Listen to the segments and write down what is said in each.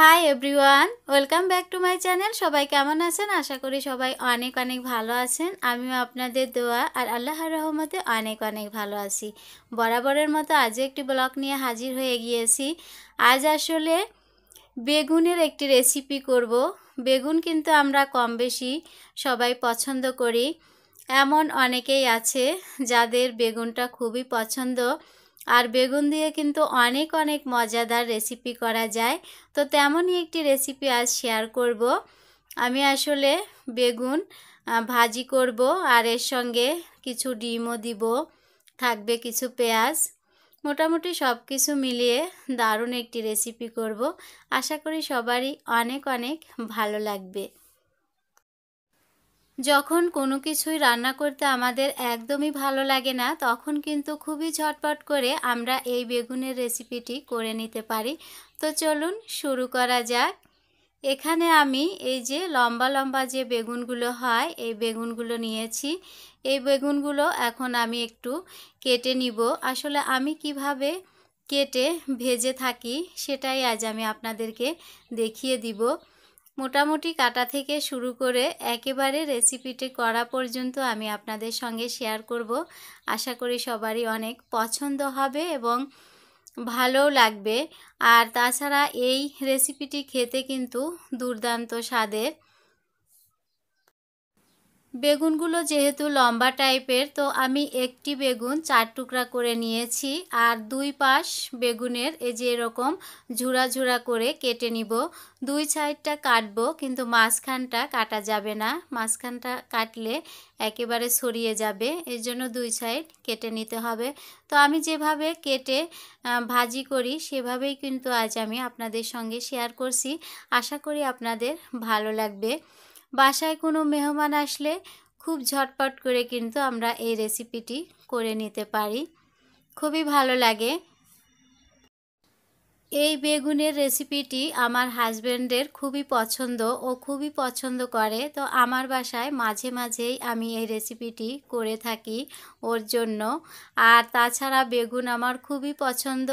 high everyone welcome back to my channel সবাই কেমন আছেন আশা করি সবাই অনেক অনেক ভালো আছেন আমিও আপনাদের দোয়া আর আল্লাহ রহমতে অনেক অনেক ভালো আছি বরাবরের মতো আজ একটি ব্লগ নিয়ে হাজির হয়ে গিয়েছি আজ আসলে বেগুনের একটি রেসিপি করব বেগুন কিন্তু আমরা কম বেশি সবাই পছন্দ করি এমন অনেকেই আছে যাদের বেগুনটা খুবই পছন্দ আর বেগুন দিয়ে কিন্তু অনেক অনেক মজাদার রেসিপি করা যায় তো তেমনই একটি রেসিপি আজ শেয়ার করব আমি আসলে বেগুন ভাজি করব আর এর সঙ্গে কিছু ডিমও দিব থাকবে কিছু পেঁয়াজ মোটামুটি সব কিছু মিলিয়ে দারুণ একটি রেসিপি করব আশা করি সবারই অনেক অনেক ভালো লাগবে যখন কোনো কিছুই রান্না করতে আমাদের একদমই ভালো লাগে না তখন কিন্তু খুবই ঝটপট করে আমরা এই বেগুনের রেসিপিটি করে নিতে পারি তো চলুন শুরু করা যাক এখানে আমি এই যে লম্বা লম্বা যে বেগুনগুলো হয় এই বেগুনগুলো নিয়েছি এই বেগুনগুলো এখন আমি একটু কেটে নিব আসলে আমি কিভাবে কেটে ভেজে থাকি সেটাই আজ আমি আপনাদেরকে দেখিয়ে দিব মোটামুটি কাটা থেকে শুরু করে একেবারে রেসিপিটি করা পর্যন্ত আমি আপনাদের সঙ্গে শেয়ার করব আশা করি সবারই অনেক পছন্দ হবে এবং ভালো লাগবে আর তাছাড়া এই রেসিপিটি খেতে কিন্তু দুর্দান্ত স্বাদের বেগুনগুলো যেহেতু লম্বা টাইপের তো আমি একটি বেগুন চার টুকরা করে নিয়েছি আর দুই পাশ বেগুনের এই যে এরকম ঝুড়া ঝুড়া করে কেটে নিব দুই সাইডটা কাটবো কিন্তু মাঝখানটা কাটা যাবে না মাঝখানটা কাটলে একেবারে সরিয়ে যাবে এর জন্য দুই সাইড কেটে নিতে হবে তো আমি যেভাবে কেটে ভাজি করি সেভাবেই কিন্তু আজ আমি আপনাদের সঙ্গে শেয়ার করছি আশা করি আপনাদের ভালো লাগবে বাসায় কোনো মেহমান আসলে খুব ঝটপট করে কিন্তু আমরা এই রেসিপিটি করে নিতে পারি খুবই ভালো লাগে এই বেগুনের রেসিপিটি আমার হাজব্যান্ডের খুবই পছন্দ ও খুবই পছন্দ করে তো আমার বাসায় মাঝে মাঝেই আমি এই রেসিপিটি করে থাকি ওর জন্য আর তাছাড়া বেগুন আমার খুবই পছন্দ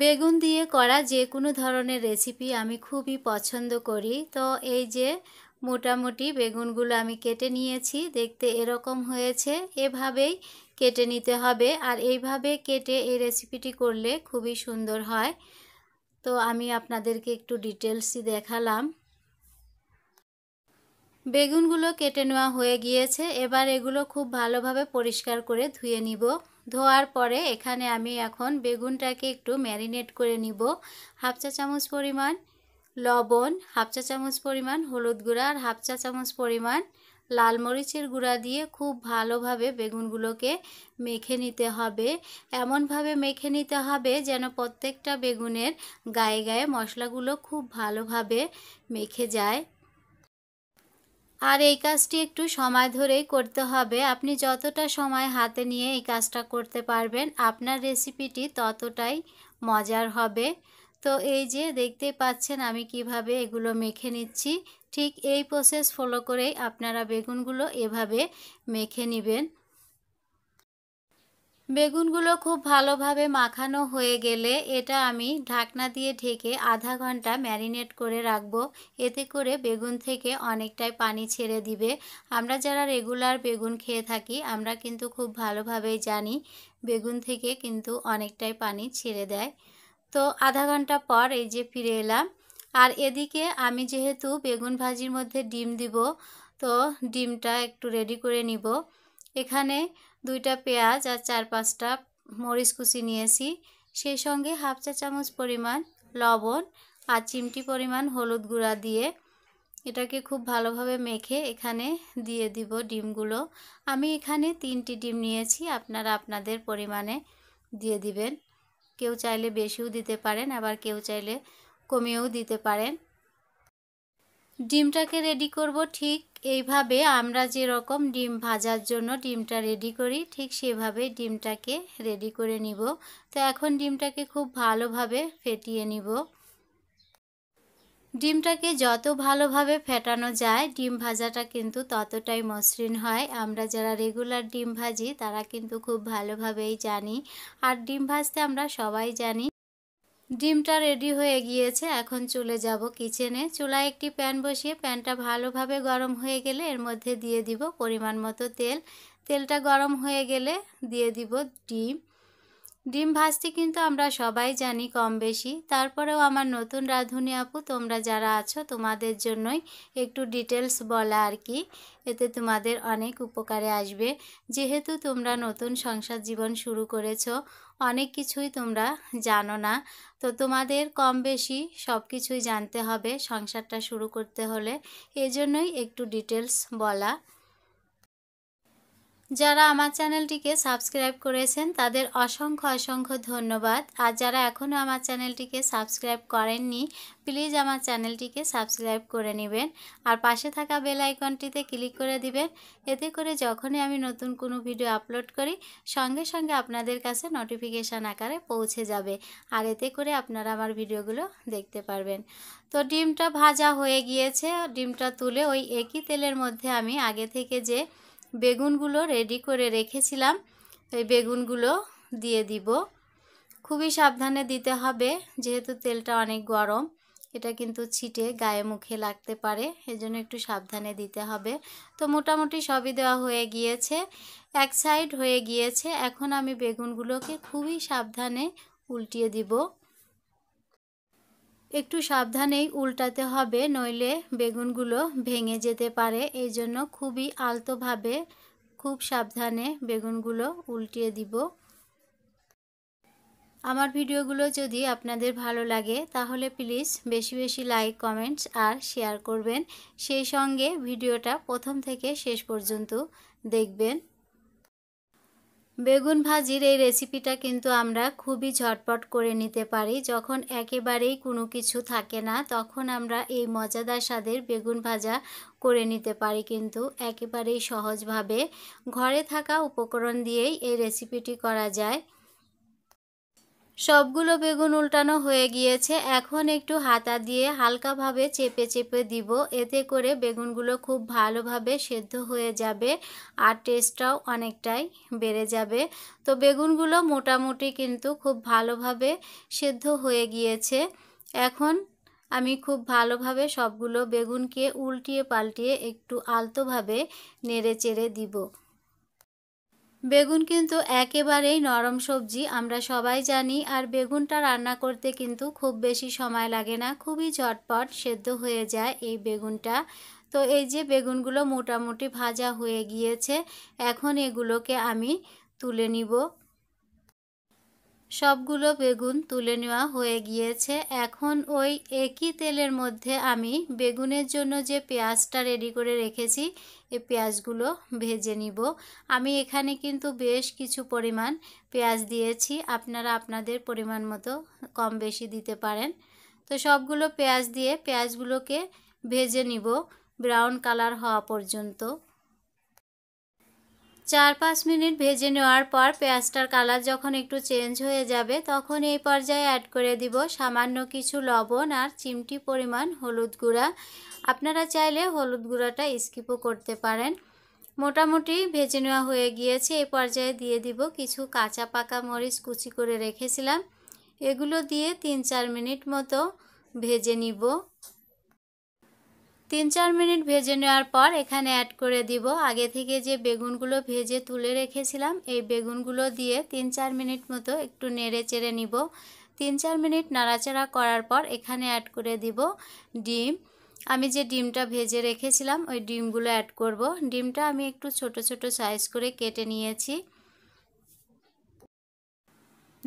বেগুন দিয়ে করা যে কোনো ধরনের রেসিপি আমি খুবই পছন্দ করি তো এই যে মোটামুটি বেগুনগুলো আমি কেটে নিয়েছি দেখতে এরকম হয়েছে এভাবেই কেটে নিতে হবে আর এইভাবে কেটে এই রেসিপিটি করলে খুবই সুন্দর হয় তো আমি আপনাদেরকে একটু ডিটেলসই দেখালাম বেগুনগুলো কেটে নেওয়া হয়ে গিয়েছে এবার এগুলো খুব ভালোভাবে পরিষ্কার করে ধুয়ে নিব ধোয়ার পরে এখানে আমি এখন বেগুনটাকে একটু ম্যারিনেট করে নিব হাফ চা চামচ পরিমাণ লবণ হাফ চা চামচ পরিমাণ হলুদ গুঁড়া আর হাফ চা চামচ পরিমাণ লাল মরিচের গুঁড়া দিয়ে খুব ভালোভাবে বেগুনগুলোকে মেখে নিতে হবে এমনভাবে মেখে নিতে হবে যেন প্রত্যেকটা বেগুনের গায়ে গায়ে মশলাগুলো খুব ভালোভাবে মেখে যায় আর এই কাজটি একটু সময় ধরেই করতে হবে আপনি যতটা সময় হাতে নিয়ে এই কাজটা করতে পারবেন আপনার রেসিপিটি ততটাই মজার হবে তো এই যে দেখতে পাচ্ছেন আমি কিভাবে এগুলো মেখে নিচ্ছি ঠিক এই প্রসেস ফলো করেই আপনারা বেগুনগুলো এভাবে মেখে নেবেন বেগুনগুলো খুব ভালোভাবে মাখানো হয়ে গেলে এটা আমি ঢাকনা দিয়ে ঢেকে আধা ঘন্টা ম্যারিনেট করে রাখব এতে করে বেগুন থেকে অনেকটাই পানি ছেড়ে দিবে আমরা যারা রেগুলার বেগুন খেয়ে থাকি আমরা কিন্তু খুব ভালোভাবেই জানি বেগুন থেকে কিন্তু অনেকটাই পানি ছেড়ে দেয় তো আধা ঘন্টা পর এই যে ফিরে এলাম আর এদিকে আমি যেহেতু বেগুন ভাজির মধ্যে ডিম দিব তো ডিমটা একটু রেডি করে নিব এখানে দুইটা পেঁয়াজ আর চার পাঁচটা মরিচ কুচি নিয়েছি সেই সঙ্গে হাফ চা চামচ পরিমাণ লবণ আর চিমটি পরিমাণ হলুদ গুঁড়া দিয়ে এটাকে খুব ভালোভাবে মেখে এখানে দিয়ে দিব ডিমগুলো আমি এখানে তিনটি ডিম নিয়েছি আপনারা আপনাদের পরিমাণে দিয়ে দিবেন কেউ চাইলে বেশিও দিতে পারেন আবার কেউ চাইলে কমিয়েও দিতে পারেন ডিমটাকে রেডি করব ঠিক এইভাবে আমরা যেরকম ডিম ভাজার জন্য ডিমটা রেডি করি ঠিক সেভাবে ডিমটাকে রেডি করে নিব তো এখন ডিমটাকে খুব ভালোভাবে ফেটিয়ে নিব ডিমটাকে যত ভালোভাবে ফেটানো যায় ডিম ভাজাটা কিন্তু ততটাই মসৃণ হয় আমরা যারা রেগুলার ডিম ভাজি তারা কিন্তু খুব ভালোভাবেই জানি আর ডিম ভাজতে আমরা সবাই জানি ডিমটা রেডি হয়ে গিয়েছে এখন চলে যাব কিচেনে চুলায় একটি প্যান বসিয়ে প্যানটা ভালোভাবে গরম হয়ে গেলে এর মধ্যে দিয়ে দিব পরিমাণ মতো তেল তেলটা গরম হয়ে গেলে দিয়ে দিব ডিম ডিম ভাজতে কিন্তু আমরা সবাই জানি কম বেশি তারপরেও আমার নতুন রাঁধুনি আপু তোমরা যারা আছো তোমাদের জন্যই একটু ডিটেলস বলা আর কি এতে তোমাদের অনেক উপকারে আসবে যেহেতু তোমরা নতুন সংসার জীবন শুরু করেছো অনেক কিছুই তোমরা জানো না তো তোমাদের কম বেশি সব কিছুই জানতে হবে সংসারটা শুরু করতে হলে এজন্যই একটু ডিটেলস বলা যারা আমার চ্যানেলটিকে সাবস্ক্রাইব করেছেন তাদের অসংখ্য অসংখ্য ধন্যবাদ আর যারা এখনও আমার চ্যানেলটিকে সাবস্ক্রাইব করেননি প্লিজ আমার চ্যানেলটিকে সাবস্ক্রাইব করে নেবেন আর পাশে থাকা বেল আইকনটিতে ক্লিক করে দিবেন এতে করে যখনই আমি নতুন কোনো ভিডিও আপলোড করি সঙ্গে সঙ্গে আপনাদের কাছে নোটিফিকেশান আকারে পৌঁছে যাবে আর এতে করে আপনারা আমার ভিডিওগুলো দেখতে পারবেন তো ডিমটা ভাজা হয়ে গিয়েছে ডিমটা তুলে ওই একই তেলের মধ্যে আমি আগে থেকে যে বেগুনগুলো রেডি করে রেখেছিলাম এই বেগুনগুলো দিয়ে দিব খুবই সাবধানে দিতে হবে যেহেতু তেলটা অনেক গরম এটা কিন্তু ছিটে গায়ে মুখে লাগতে পারে এজন্য একটু সাবধানে দিতে হবে তো মোটামুটি সবই দেওয়া হয়ে গিয়েছে এক সাইড হয়ে গিয়েছে এখন আমি বেগুনগুলোকে খুবই সাবধানে উল্টিয়ে দিব একটু সাবধানেই উল্টাতে হবে নইলে বেগুনগুলো ভেঙে যেতে পারে এই জন্য খুবই আলতোভাবে খুব সাবধানে বেগুনগুলো উল্টিয়ে দিব আমার ভিডিওগুলো যদি আপনাদের ভালো লাগে তাহলে প্লিজ বেশি বেশি লাইক কমেন্টস আর শেয়ার করবেন সেই সঙ্গে ভিডিওটা প্রথম থেকে শেষ পর্যন্ত দেখবেন বেগুন ভাজির এই রেসিপিটা কিন্তু আমরা খুবই ঝটপট করে নিতে পারি যখন একেবারেই কোনো কিছু থাকে না তখন আমরা এই মজাদার স্বাদের বেগুন ভাজা করে নিতে পারি কিন্তু একেবারেই সহজভাবে ঘরে থাকা উপকরণ দিয়েই এই রেসিপিটি করা যায় সবগুলো বেগুন উল্টানো হয়ে গিয়েছে এখন একটু হাতা দিয়ে হালকাভাবে চেপে চেপে দিব এতে করে বেগুনগুলো খুব ভালোভাবে সেদ্ধ হয়ে যাবে আর টেস্টটাও অনেকটাই বেড়ে যাবে তো বেগুনগুলো মোটামুটি কিন্তু খুব ভালোভাবে সেদ্ধ হয়ে গিয়েছে এখন আমি খুব ভালোভাবে সবগুলো বেগুনকে উল্টিয়ে পাল্টিয়ে একটু আলতোভাবে নেড়ে চেড়ে দিব বেগুন কিন্তু একেবারেই নরম সবজি আমরা সবাই জানি আর বেগুনটা রান্না করতে কিন্তু খুব বেশি সময় লাগে না খুবই ঝটপট সেদ্ধ হয়ে যায় এই বেগুনটা তো এই যে বেগুনগুলো মোটামুটি ভাজা হয়ে গিয়েছে এখন এগুলোকে আমি তুলে নিব সবগুলো বেগুন তুলে নেওয়া হয়ে গিয়েছে এখন ওই একই তেলের মধ্যে আমি বেগুনের জন্য যে পেঁয়াজটা রেডি করে রেখেছি এই পেঁয়াজগুলো ভেজে নিব আমি এখানে কিন্তু বেশ কিছু পরিমাণ পেঁয়াজ দিয়েছি আপনারা আপনাদের পরিমাণ মতো কম বেশি দিতে পারেন তো সবগুলো পেঁয়াজ দিয়ে পেঁয়াজগুলোকে ভেজে নিব ব্রাউন কালার হওয়া পর্যন্ত চার পাঁচ মিনিট ভেজে নেওয়ার পর পেঁয়াজটার কালার যখন একটু চেঞ্জ হয়ে যাবে তখন এই পর্যায়ে অ্যাড করে দিব সামান্য কিছু লবণ আর চিমটি পরিমাণ হলুদ গুঁড়া আপনারা চাইলে হলুদ গুঁড়াটা স্কিপও করতে পারেন মোটামুটি ভেজে নেওয়া হয়ে গিয়েছে এই পর্যায়ে দিয়ে দিব কিছু কাঁচা পাকা মরিচ কুচি করে রেখেছিলাম এগুলো দিয়ে তিন চার মিনিট মতো ভেজে নিব তিন চার মিনিট ভেজে নেওয়ার পর এখানে অ্যাড করে দিব আগে থেকে যে বেগুনগুলো ভেজে তুলে রেখেছিলাম এই বেগুনগুলো দিয়ে তিন চার মিনিট মতো একটু নেড়ে চেড়ে নিব তিন চার মিনিট নাড়াচাড়া করার পর এখানে অ্যাড করে দিব ডিম আমি যে ডিমটা ভেজে রেখেছিলাম ওই ডিমগুলো অ্যাড করব ডিমটা আমি একটু ছোট ছোট সাইজ করে কেটে নিয়েছি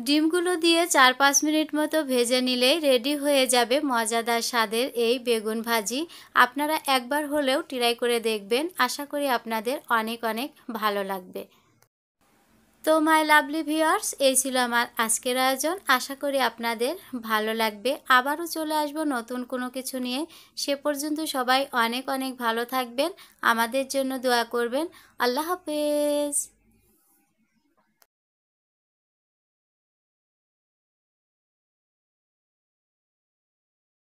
ডিমগুলো দিয়ে চার পাঁচ মিনিট মতো ভেজে নিলেই রেডি হয়ে যাবে মজাদার স্বাদের এই বেগুন ভাজি আপনারা একবার হলেও ট্রাই করে দেখবেন আশা করি আপনাদের অনেক অনেক ভালো লাগবে তো মাই লাভলি ভিওয়ার্স এই ছিল আমার আজকের আয়োজন আশা করি আপনাদের ভালো লাগবে আবারও চলে আসব নতুন কোনো কিছু নিয়ে সে পর্যন্ত সবাই অনেক অনেক ভালো থাকবেন আমাদের জন্য দোয়া করবেন আল্লাহ হাফেজ